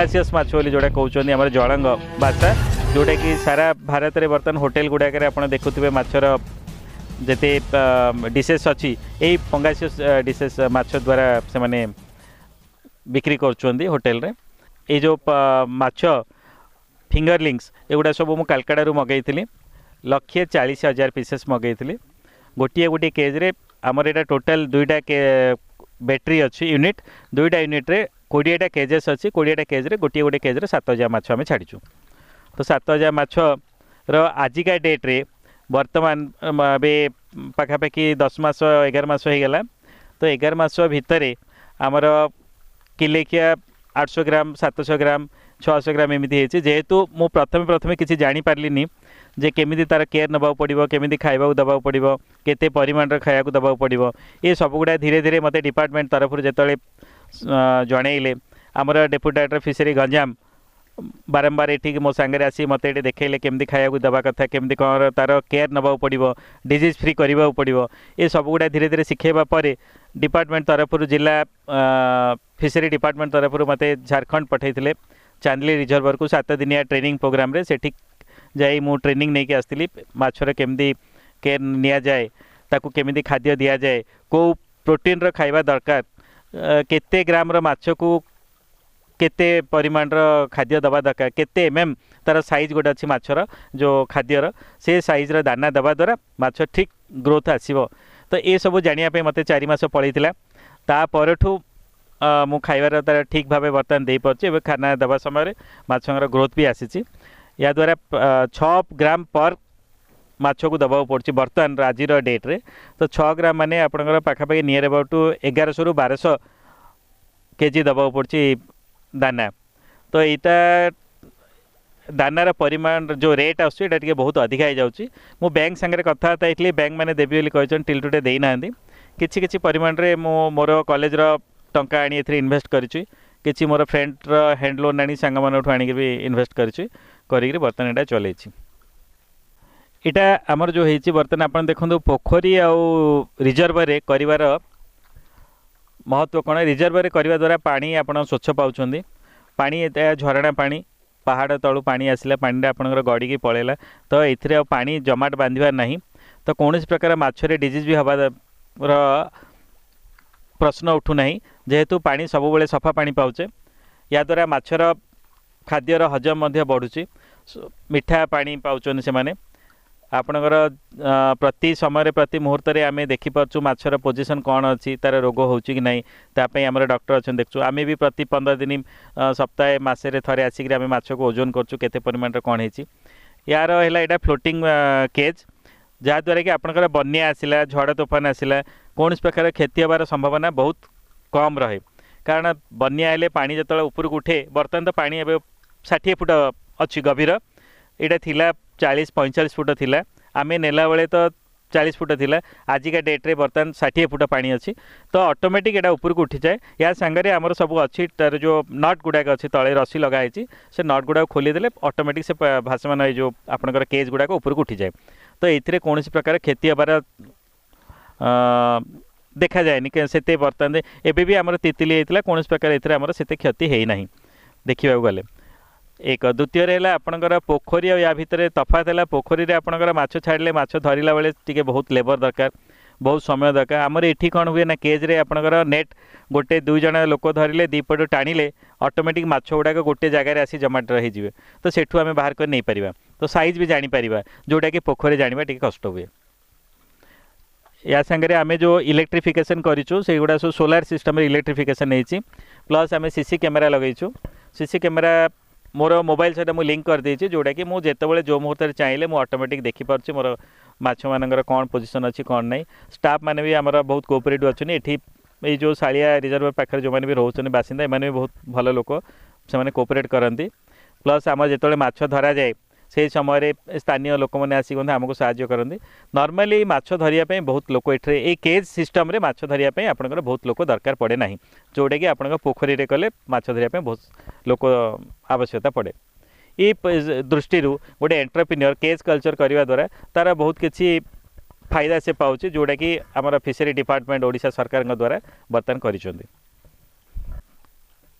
ଟ୍ରାଗାସିୟସ୍ ମାଛ ବୋଲି ଯେଉଁଟା କହୁଛନ୍ତି ଆମର ଜଳଙ୍ଗ ମାଛ ଯେଉଁଟାକି ସାରା ଭାରତରେ ବର୍ତ୍ତମାନ ହୋଟେଲ ଗୁଡ଼ାକରେ ଆପଣ ଦେଖୁଥିବେ ମାଛର ଯେତେ ଡିସେସ୍ ଅଛି ଏଇ ଫଙ୍ଗାସିୟସ୍ ଡିସେସ୍ ମାଛ ଦ୍ୱାରା ସେମାନେ ବିକ୍ରି କରୁଛନ୍ତି ହୋଟେଲରେ ଏଇ ଯେଉଁ ମାଛ ଫିଙ୍ଗରଲିଙ୍ଗସ୍ ଏଗୁଡ଼ା ସବୁ ମୁଁ କାଲକାଡ଼ାରୁ ମଗାଇଥିଲି ଲକ୍ଷେ ଚାଳିଶ ହଜାର ପିସେସ୍ ମଗାଇଥିଲି ଗୋଟିଏ ଗୋଟିଏ କେଜ୍ରେ ଆମର ଏଇଟା ଟୋଟାଲ୍ ଦୁଇଟା ବେଟ୍ରି ଅଛି ୟୁନିଟ୍ ଦୁଇଟା ୟୁନିଟ୍ରେ କୋଡ଼ିଏଟା କେଜେସ୍ ଅଛି କୋଡ଼ିଏଟା କେଜ୍ରେ ଗୋଟିଏ ଗୋଟିଏ କେଜ୍ରେ ସାତ ହଜାର ମାଛ ଆମେ ଛାଡ଼ିଛୁ ତ ସାତ ହଜାର ମାଛର ଆଜିକା ଡେଟ୍ରେ ବର୍ତ୍ତମାନ ଏବେ ପାଖାପାଖି ଦଶ ମାସ ଏଗାର ମାସ ହୋଇଗଲା ତ ଏଗାର ମାସ ଭିତରେ ଆମର କିଲେଖିଆ ଆଠଶହ ଗ୍ରାମ ସାତଶହ ଗ୍ରାମ ଛଅଶହ ଗ୍ରାମ ଏମିତି ହେଇଛି ଯେହେତୁ ମୁଁ ପ୍ରଥମେ ପ୍ରଥମେ କିଛି ଜାଣିପାରିଲିନି ଯେ କେମିତି ତା'ର କେୟାର ନେବାକୁ ପଡ଼ିବ କେମିତି ଖାଇବାକୁ ଦେବାକୁ ପଡ଼ିବ କେତେ ପରିମାଣର ଖାଇବାକୁ ଦେବାକୁ ପଡ଼ିବ ଏସବୁ ଗୁଡ଼ା ଧୀରେ ଧୀରେ ମୋତେ ଡିପାର୍ଟମେଣ୍ଟ ତରଫରୁ ଯେତେବେଳେ ଜଣେଇଲେ ଆମର ଡେପୁଟି ଡାଇରେକ୍ଟର ଫିସରୀ ଗଞ୍ଜାମ ବାରମ୍ବାର ଏଠିକି ମୋ ସାଙ୍ଗରେ ଆସି ମୋତେ ଏଠି ଦେଖେଇଲେ କେମିତି ଖାଇବାକୁ ଦେବା କଥା କେମିତି କ'ଣ ତା'ର କେୟାର ନେବାକୁ ପଡ଼ିବ ଡିଜିଜ୍ ଫ୍ରି କରିବାକୁ ପଡ଼ିବ ଏ ସବୁଗୁଡ଼ା ଧୀରେ ଧୀରେ ଶିଖେଇବା ପରେ ଡିପାର୍ଟମେଣ୍ଟ ତରଫରୁ ଜିଲ୍ଲା ଫିସରୀ ଡିପାର୍ଟମେଣ୍ଟ ତରଫରୁ ମୋତେ ଝାଡ଼ଖଣ୍ଡ ପଠାଇଥିଲେ ଚାନ୍ଦିଲି ରିଜର୍ଭରକୁ ସାତ ଦିନିଆ ଟ୍ରେନିଂ ପ୍ରୋଗ୍ରାମରେ ସେଠି ଯାଇ ମୁଁ ଟ୍ରେନିଂ ନେଇକି ଆସିଥିଲି ମାଛର କେମିତି କେୟାର ନିଆଯାଏ ତାକୁ କେମିତି ଖାଦ୍ୟ ଦିଆଯାଏ କେଉଁ ପ୍ରୋଟିନ୍ର ଖାଇବା ଦରକାର କେତେ ଗ୍ରାମର ମାଛକୁ କେତେ ପରିମାଣର ଖାଦ୍ୟ ଦେବା ଦରକାର କେତେ ଏମ୍ ଏମ୍ ତା'ର ସାଇଜ୍ ଗୋଟେ ଅଛି ମାଛର ଯେଉଁ ଖାଦ୍ୟର ସେ ସାଇଜ୍ର ଦାନା ଦେବା ଦ୍ୱାରା ମାଛ ଠିକ୍ ଗ୍ରୋଥ୍ ଆସିବ ତ ଏସବୁ ଜାଣିବା ପାଇଁ ମୋତେ ଚାରି ମାସ ପଳେଇଥିଲା ତା ପରଠୁ ମୁଁ ଖାଇବାର ତା'ର ଠିକ୍ ଭାବେ ବର୍ତ୍ତମାନ ଦେଇପାରୁଛି ଏବେ ଖାନା ଦେବା ସମୟରେ ମାଛଙ୍କର ଗ୍ରୋଥ୍ ବି ଆସିଛି ଏହାଦ୍ୱାରା ଛଅ ଗ୍ରାମ ପର୍ ମାଛକୁ ଦେବାକୁ ପଡ଼ୁଛି ବର୍ତ୍ତମାନର ଆଜିର ଡେଟ୍ରେ ତ ଛଅ ଗ୍ରାମ ମାନେ ଆପଣଙ୍କର ପାଖାପାଖି ନିୟର ଆବାଉଟ୍ ଏଗାରଶହରୁ ବାରଶହ କେଜି ଦେବାକୁ ପଡ଼ୁଛି ଦାନା ତ ଏଇଟା ଦାନାର ପରିମାଣ ଯେଉଁ ରେଟ୍ ଆସୁଛି ଏଇଟା ଟିକେ ବହୁତ ଅଧିକା ହେଇଯାଉଛି ମୁଁ ବ୍ୟାଙ୍କ ସାଙ୍ଗରେ କଥାବାର୍ତ୍ତା ହେଇଥିଲି ବ୍ୟାଙ୍କ ମାନେ ଦେବି ବୋଲି କହିଛନ୍ତି ଟିଲ୍ ଟୁଟେ ଦେଇନାହାନ୍ତି କିଛି କିଛି ପରିମାଣରେ ମୁଁ ମୋର କଲେଜର ଟଙ୍କା ଆଣି ଏଥିରେ ଇନଭେଷ୍ଟ କରିଛି କିଛି ମୋର ଫ୍ରେଣ୍ଡର ହ୍ୟାଣ୍ଡଲୋନ୍ ଆଣି ସାଙ୍ଗମାନଙ୍କଠୁ ଆଣିକି ବି ଇନଭେଷ୍ଟ କରିଛି କରିକିରି ବର୍ତ୍ତମାନ ଏଇଟା ଚଲେଇଛି ଏଇଟା ଆମର ଯେଉଁ ହେଇଛି ବର୍ତ୍ତମାନ ଆପଣ ଦେଖନ୍ତୁ ପୋଖରୀ ଆଉ ରିଜର୍ଭରେ କରିବାର ମହତ୍ତ୍ୱ କ'ଣ ରିଜର୍ଭରେ କରିବା ଦ୍ୱାରା ପାଣି ଆପଣ ସ୍ୱଚ୍ଛ ପାଉଛନ୍ତି ପାଣି ଏତେ ଝରଣା ପାଣି ପାହାଡ଼ ତଳୁ ପାଣି ଆସିଲା ପାଣିଟା ଆପଣଙ୍କର ଗଡ଼ିକି ପଳେଇଲା ତ ଏଥିରେ ଆଉ ପାଣି ଜମାଟ ବାନ୍ଧିବାର ନାହିଁ ତ କୌଣସି ପ୍ରକାର ମାଛରେ ଡିଜିଜ୍ ବି ହେବାର ପ୍ରଶ୍ନ ଉଠୁନାହିଁ ଯେହେତୁ ପାଣି ସବୁବେଳେ ସଫା ପାଣି ପାଉଛେ ୟାଦ୍ୱାରା ମାଛର ଖାଦ୍ୟର ହଜମ ମଧ୍ୟ ବଢ଼ୁଛି ମିଠା ପାଣି ପାଉଛନ୍ତି ସେମାନେ ଆପଣଙ୍କର ପ୍ରତି ସମୟରେ ପ୍ରତି ମୁହୂର୍ତ୍ତରେ ଆମେ ଦେଖିପାରୁଛୁ ମାଛର ପୋଜିସନ୍ କ'ଣ ଅଛି ତା'ର ରୋଗ ହେଉଛି କି ନାହିଁ ତା ପାଇଁ ଆମର ଡକ୍ଟର ଅଛନ୍ତି ଦେଖୁଛୁ ଆମେ ବି ପ୍ରତି ପନ୍ଦର ଦିନ ସପ୍ତାହେ ମାସରେ ଥରେ ଆସିକିରି ଆମେ ମାଛକୁ ଓଜନ କରୁଛୁ କେତେ ପରିମାଣର କ'ଣ ହେଇଛି ୟାର ହେଲା ଏଇଟା ଫ୍ଲୋଟିଂ କେଜ୍ ଯାହାଦ୍ୱାରା କି ଆପଣଙ୍କର ବନ୍ୟା ଆସିଲା ଝଡ଼ ତୋଫାନ ଆସିଲା କୌଣସି ପ୍ରକାର କ୍ଷତି ହେବାର ସମ୍ଭାବନା ବହୁତ କମ୍ ରହେ କାରଣ ବନ୍ୟା ହେଲେ ପାଣି ଯେତେବେଳେ ଉପରକୁ ଉଠେ ବର୍ତ୍ତମାନ ତ ପାଣି ଏବେ ଷାଠିଏ ଫୁଟ ଅଛି ଗଭୀର ଏଇଟା ଥିଲା चालीस पैंचाश फुट थी आम ने बेले तो चालीस फुट थी आजिका डेट्रे बर्तमान षाठी फुट पा अच्छी तो अटोमेटिक यहाँ उपरक उठी जाए या सांगे आमर सब अच्छी तरह जो नट गुड़ाक अच्छी तले रसी लगाई से नट गुड़ाक खोलीदे अटोमेटिक से भाषमान जो आप केज गुड़ाक उपरक उठी जाए तो ये कौन प्रकार क्षति हबार देखा जाए से बर्तमान एबि आम तितली कौन प्रकार ये क्षति होना देखा गले एक द्वितीय है आप पोखरी और या भितर तफात है पोखरी में आपंकर छाड़े मरला बेले टे बहुत लेबर दरकार बहुत समय दरकार आमर ये कौन हुए ना केज्रे आपंकर नेट गोटे दुईज लोक धरले दीपट टाणिले अटोमेटिक गुड़ाक गोटे जगार आसी जमाटर हो तो सेठ आम बाहर कर नहीं पारा तो सैज भी जापर जोटा कि पोखरी जाणी टी कष्ट हुए या सागर आम जो इलेक्ट्रिफिकेसन करोलार सिस्टम इलेक्ट्रिफिकेसन प्लस आम सीसी कैमेरा लगे सीसी कैमेरा ମୋର ମୋବାଇଲ ସହିତ ମୁଁ ଲିଙ୍କ୍ କରିଦେଇଛି ଯେଉଁଟାକି ମୁଁ ଯେତେବେଳେ ଯେଉଁ ମୁହୂର୍ତ୍ତରେ ଚାହିଁଲେ ମୁଁ ଅଟୋମେଟିକ୍ ଦେଖିପାରୁଛି ମୋର ମାଛମାନଙ୍କର କ'ଣ ପୋଜିସନ୍ ଅଛି କ'ଣ ନାହିଁ ଷ୍ଟାଫ୍ ମାନେ ବି ଆମର ବହୁତ କୋପରେଟିଭ୍ ଅଛନ୍ତି ଏଠି ଏଇ ଯେଉଁ ଶାଳିଆ ରିଜର୍ଭ ପାଖରେ ଯେଉଁମାନେ ବି ରହୁଛନ୍ତି ବାସିନ୍ଦା ଏମାନେ ବି ବହୁତ ଭଲ ଲୋକ ସେମାନେ କୋପରେଟ୍ କରନ୍ତି ପ୍ଲସ୍ ଆମର ଯେତେବେଳେ ମାଛ ଧରାଯାଏ से समय स्थानीय लोक मैंने आसिक आमको सामाली मरियाप बहुत लोक ये केज सिटम मरियाप बहुत लोक दरकार पड़े ना जोटा कि आप पोखरी कले मरिया बहुत लोक आवश्यकता पड़े ये दृष्टि गोटे एंटरप्रिन्योर केज कलचर करने द्वारा तार बहुत किसी फायदा से पाँच जोटा कि आम फिशरी डिपार्टमेंट ओडा सरकार द्वारा बर्तन करती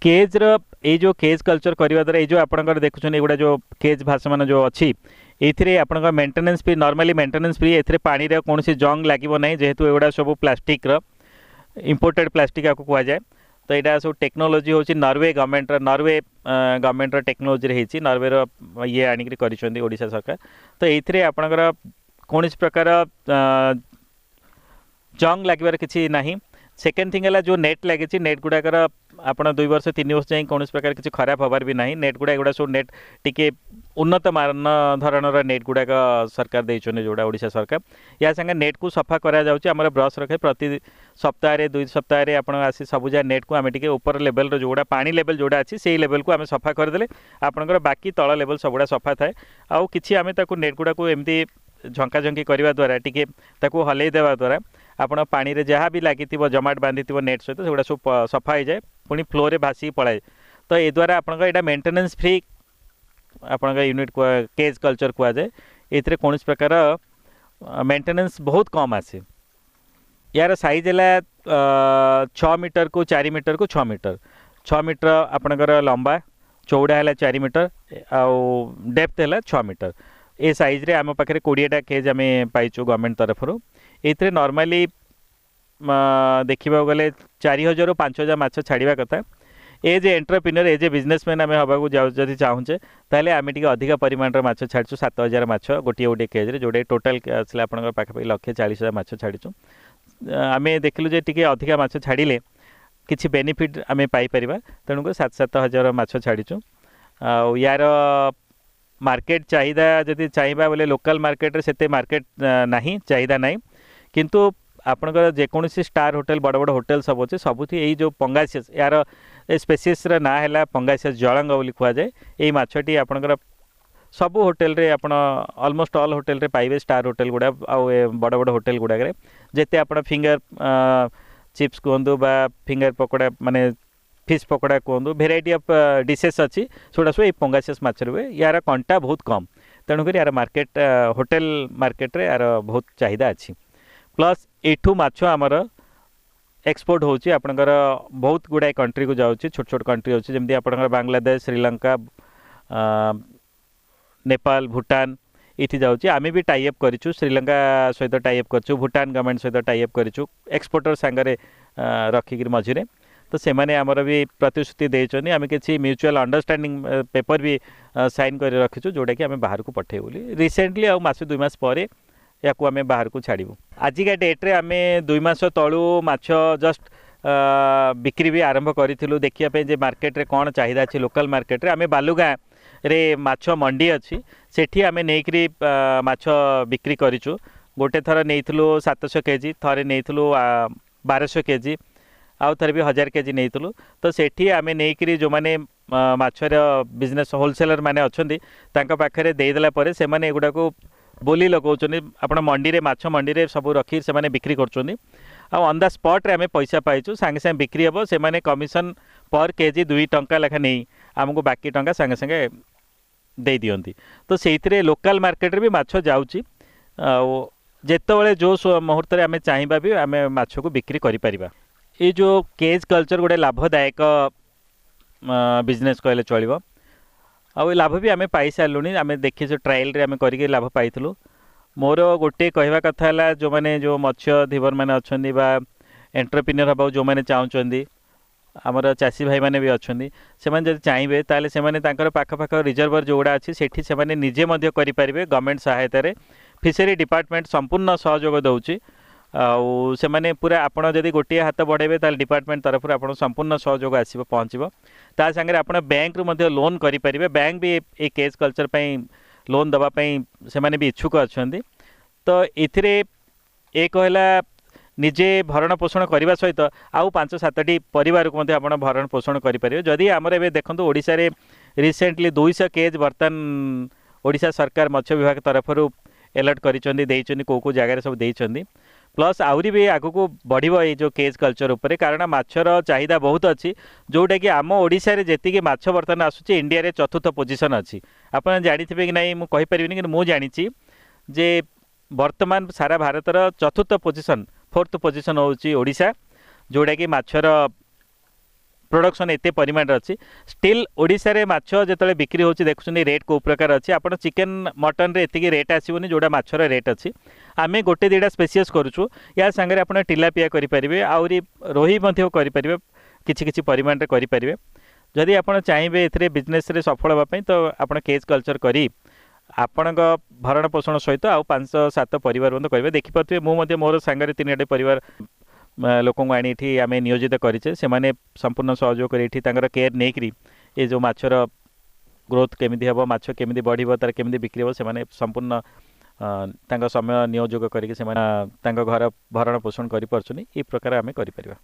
केज्र ये जो केज कल्चर करवा द्वारा ये आप आप युवा जो केज भाष मान जो अच्छी ये आप maintenance free normally maintenance free एर पाने कौन से जंग लगे ना जेहतु एगुड़ा सब प्लास्टिक इम्पोर्टेड प्लास्टिक आपको कह जाए तो यहाँ सब टेक्नोलोजी हूँ Norway government Norway government technology होती नरवे ये आड़शा सरकार तो ये आपणकर कौन प्रकार जंग लगे कि ना सेकेंड थिंग है जो नेट लगी नेट गुड़ाकर आप दुई वर्ष तीन वर्ष जाए कौन प्रकार किसी खराब हबार भी ना नेट गुड़ा सब नेट टी उन्नत मान धरण नेट गुड़ाक सरकार देखते जोड़ा ओडा सरकार या सागे नेट कु सफा कर ब्रश रखे प्रति सप्ताह दुई सप्ताह आप सबुजा नेट को आम टे ऊपर लेवल जो गुड़ा पा लेवल जो अच्छी से लेवल को आम सफा करदे आपंकर बाकी तल लेवल सब गुड़ा सफा थाए आम नेट गुड़ाक एमती झंका झंकी करने द्वारा टी हलईदे द्वारा ଆପଣ ପାଣିରେ ଯାହା ବି ଲାଗିଥିବ ଜମାଟ ବାନ୍ଧିଥିବ ନେଟ୍ ସହିତ ସେଗୁଡ଼ା ସବୁ ସଫା ହେଇଯାଏ ପୁଣି ଫ୍ଲୋରେ ଭାସିକି ପଳାଏ ତ ଏ ଦ୍ୱାରା ଆପଣଙ୍କ ଏଇଟା ମେଣ୍ଟେନାନ୍ସ ଫ୍ରି ଆପଣଙ୍କ ୟୁନିଟ୍ କେଜ୍ କଲଚର୍ କୁହାଯାଏ ଏଥିରେ କୌଣସି ପ୍ରକାର ମେଣ୍ଟେନାନ୍ସ ବହୁତ କମ୍ ଆସେ ୟାର ସାଇଜ୍ ହେଲା ଛଅ ମିଟରକୁ ଚାରି ମିଟରକୁ ଛଅ ମିଟର ଛଅ ମିଟର ଆପଣଙ୍କର ଲମ୍ବା ଚଉଡ଼ା ହେଲା ଚାରି ମିଟର ଆଉ ଡେପ୍ଥ ହେଲା ଛଅ ମିଟର ଏ ସାଇଜ୍ରେ ଆମ ପାଖରେ କୋଡ଼ିଏଟା କେଜ୍ ଆମେ ପାଇଛୁ ଗଭର୍ଣ୍ଣମେଣ୍ଟ ତରଫରୁ ये नर्माली देखा गले चारि हजार रु पांच हजार मछ छाड़ कथा as entrepreneur as a businessman आम हाँ जब चाहूचे तेल आम अधिक परिमाण मछ छाड़ सात हजार मछ गोटे गोटे केज रे जोटे टोटाल आसा आपखापा लक्षे चालीस हजार मछ छाड़ आम देख लु टे अधिका मछ छाड़े किसी बेनिफिट आम पाई तेणुक सात सात हजार मछ छाड़ यार मार्केट चाहिदा जी चाहिए बोले लोकल मार्केट से मार्केट ना चाहिदा नाई କିନ୍ତୁ ଆପଣଙ୍କର ଯେକୌଣସି ଷ୍ଟାର୍ ହୋଟେଲ୍ ବଡ଼ ବଡ଼ ହୋଟେଲ୍ ସବୁ ଅଛି ସବୁଠି ଏଇ ଯେଉଁ ପଙ୍ଗାସିୟସ୍ ଏହାର ଏ ସ୍ପେସିସ୍ର ନାଁ ହେଲା ପଙ୍ଗାସିୟସ୍ ଜଳଙ୍ଗ ବୋଲି କୁହାଯାଏ ଏଇ ମାଛଟି ଆପଣଙ୍କର ସବୁ ହୋଟେଲ୍ରେ ଆପଣ ଅଲମୋଷ୍ଟ ଅଲ୍ ହୋଟେଲ୍ରେ ପାଇବେ ଷ୍ଟାର୍ ହୋଟେଲ୍ ଗୁଡ଼ା ଆଉ ବଡ଼ ବଡ଼ ହୋଟେଲ୍ ଗୁଡ଼ାକରେ ଯେତେ ଆପଣ ଫିଙ୍ଗର ଚିପ୍ସ କୁହନ୍ତୁ ବା ଫିଙ୍ଗର ପକୋଡ଼ା ମାନେ ଫିସ୍ ପକୋଡ଼ା କୁହନ୍ତୁ ଭେରାଇଟି ଅଫ୍ ଡିସେସ୍ ଅଛି ସେଗୁଡ଼ା ସବୁ ଏଇ ପଙ୍ଗାସିୟସ୍ ମାଛରେ ହୁଏ ୟାର କଣ୍ଟା ବହୁତ କମ୍ ତେଣୁକରି ୟାର ମାର୍କେଟ୍ ହୋଟେଲ୍ ମାର୍କେଟ୍ରେ ୟାର ବହୁତ ଚାହିଦା ଅଛି ପ୍ଲସ୍ ଏଠୁ ମାଛ ଆମର ଏକ୍ସପୋର୍ଟ ହେଉଛି ଆପଣଙ୍କର ବହୁତ ଗୁଡ଼ାଏ କଣ୍ଟ୍ରିକୁ ଯାଉଛି ଛୋଟ ଛୋଟ କଣ୍ଟ୍ରି ଅଛି ଯେମିତି ଆପଣଙ୍କର ବାଂଲାଦେଶ ଶ୍ରୀଲଙ୍କା ନେପାଳ ଭୁଟାନ ଏଇଠି ଯାଉଛି ଆମେ ବି ଟାଇଅପ୍ କରିଛୁ ଶ୍ରୀଲଙ୍କା ସହିତ ଟାଇଅପ୍ କରିଛୁ ଭୁଟାନ ଗଭର୍ଣ୍ଣମେଣ୍ଟ ସହିତ ଟାଇଅପ୍ କରିଛୁ ଏକ୍ସପୋର୍ଟର ସାଙ୍ଗରେ ରଖିକିରି ମଝିରେ ତ ସେମାନେ ଆମର ବି ପ୍ରତିଶ୍ରୁତି ଦେଇଛନ୍ତି ଆମେ କିଛି ମ୍ୟୁଚୁଆଲ୍ ଅଣ୍ଡରଷ୍ଟାଣ୍ଡିଂ ପେପର୍ ବି ସାଇନ୍ କରି ରଖିଛୁ ଯେଉଁଟାକି ଆମେ ବାହାରକୁ ପଠାଇବୁ ବୋଲି ରିସେଣ୍ଟଲି ଆଉ ମାସେ ଦୁଇ ମାସ ପରେ ଏହାକୁ ଆମେ ବାହାରକୁ ଛାଡ଼ିବୁ ଆଜିକା ଡେଟ୍ରେ ଆମେ ଦୁଇ ମାସ ତଳୁ ମାଛ ଜଷ୍ଟ ବିକ୍ରି ବି ଆରମ୍ଭ କରିଥିଲୁ ଦେଖିବା ପାଇଁ ଯେ ମାର୍କେଟରେ କ'ଣ ଚାହିଦା ଅଛି ଲୋକାଲ ମାର୍କେଟରେ ଆମେ ବାଲୁଗାଁରେ ମାଛ ମଣ୍ଡି ଅଛି ସେଠି ଆମେ ନେଇକରି ମାଛ ବିକ୍ରି କରିଛୁ ଗୋଟେ ଥର ନେଇଥିଲୁ ସାତଶହ କେଜି ଥରେ ନେଇଥିଲୁ ବାରଶହ କେଜି ଆଉ ଥରେ ବି ହଜାର କେଜି ନେଇଥିଲୁ ତ ସେଠି ଆମେ ନେଇକରି ଯେଉଁମାନେ ମାଛର ବିଜନେସ୍ ହୋଲସେଲର୍ ମାନେ ଅଛନ୍ତି ତାଙ୍କ ପାଖରେ ଦେଇଦେଲା ପରେ ସେମାନେ ଏଗୁଡ଼ାକୁ बोली लगाऊँ आप मंडी में मंडी में सब रखी से बिक्री कर ऑन द स्पॉट रे हमें पैसा पाइचु सांगे सांगे बिक्री हे से कमिशन पर के जी दुई टा लेखा नहीं आमको बाकी टाँग सागे सागे दे दिखती तो से लोकाल मार्केट भी मछ जाऊँ जितेबाला जो मुहूर्त आम चाहिए भी आम मछक बिक्री कर जो केज कलचर गोटे लाभदायक बिजनेस कहले चलो आ लाभ भी आम पाई सारे आम देखे ट्राएल कर लाभ पाइल मोर गोटे कहवा कथा जो मैंने जो मत्स्य धीवर मैंने अच्छा एंटरप्रिन्यर हाब जो मैंने चाहूँ आमर चाषी भाई मैंने भी अच्छा से चाहिए तेल से पाखपाख रिजर्वर जोड़ा अच्छे से निजे करें गवर्नमेंट सहायतार फिशरी डिपार्टमेंट संपूर्ण सहयोग दूसरी आने पूरा आपत जदि गोटे हाथ बढ़े तो डिपार्टमेंट तरफ आप संपूर्ण सहयोग आसो पहुँचे आप बैंक रु लोन करेंगे बैंक भी ये केस कलचर पर लोन देवाई से इच्छुक अच्छा तो ये एक है निजे भरण पोषण करने सहित आउ पांच सतट पर भरण पोषण करें जदि आम देखो ओडा रिसेंटली दुईश केज बर्तन ओडा सरकार मत्स्य विभाग तरफ एलर्ट करो को जगह सब देखते ପ୍ଲସ୍ ଆହୁରି ବି ଆଗକୁ ବଢ଼ିବ ଏଇ ଯେଉଁ କେଜ୍ କଲଚର ଉପରେ କାରଣ ମାଛର ଚାହିଦା ବହୁତ ଅଛି ଯେଉଁଟାକି ଆମ ଓଡ଼ିଶାରେ ଯେତିକି ମାଛ ବର୍ତ୍ତମାନ ଆସୁଛି ଇଣ୍ଡିଆରେ ଚତୁର୍ଥ ପୋଜିସନ୍ ଅଛି ଆପଣ ଜାଣିଥିବେ କି ନାହିଁ ମୁଁ କହିପାରିବିନି କିନ୍ତୁ ମୁଁ ଜାଣିଛି ଯେ ବର୍ତ୍ତମାନ ସାରା ଭାରତର ଚତୁର୍ଥ ପୋଜିସନ୍ ଫୋର୍ଥ ପୋଜିସନ୍ ହେଉଛି ଓଡ଼ିଶା ଯେଉଁଟାକି ମାଛର প্রডকশন এতে পরিমাণের অছি স্টিল ওড়শার মাছ যেত বিক্রি হচ্ছে দেখুন রেট কেউ প্রকার অছে আপনার চিকেন মটনরে এত রেট আসবনি যেটা মাছর রেট অছি আমি গোটে দুইটা স্পেসিয়স করছু ইয়া সাংরে আপনার টিলাপিয়া করে পারবে আহরি রোহি করে পারবে কিছু কিছু পরিমাণে করে পারবে যদি আপনার চাইবে এতে বিজনেসরে সফল হওয়া তো আপনার কেজ কলচর করে ଆପଣଙ୍କ ଭରଣ ପୋଷଣ ସହିତ ଆଉ ପାଞ୍ଚ ସାତ ପରିବାର ମଧ୍ୟ କହିବେ ଦେଖିପାରୁଥିବେ ମୁଁ ମଧ୍ୟ ମୋର ସାଙ୍ଗରେ ତିନି ଆଡ଼େ ପରିବାର ଲୋକଙ୍କୁ ଆଣି ଏଠି ଆମେ ନିୟୋଜିତ କରିଛେ ସେମାନେ ସମ୍ପୂର୍ଣ୍ଣ ସହଯୋଗ କରି ଏଠି ତାଙ୍କର କେୟାର ନେଇକରି ଏ ଯେଉଁ ମାଛର ଗ୍ରୋଥ୍ କେମିତି ହେବ ମାଛ କେମିତି ବଢ଼ିବ ତାର କେମିତି ବିକ୍ରି ହେବ ସେମାନେ ସମ୍ପୂର୍ଣ୍ଣ ତାଙ୍କ ସମୟ ନିୟୋଯୋଗ କରିକି ସେମାନେ ତାଙ୍କ ଘର ଭରଣ ପୋଷଣ କରିପାରୁଛନ୍ତି ଏ ପ୍ରକାର ଆମେ କରିପାରିବା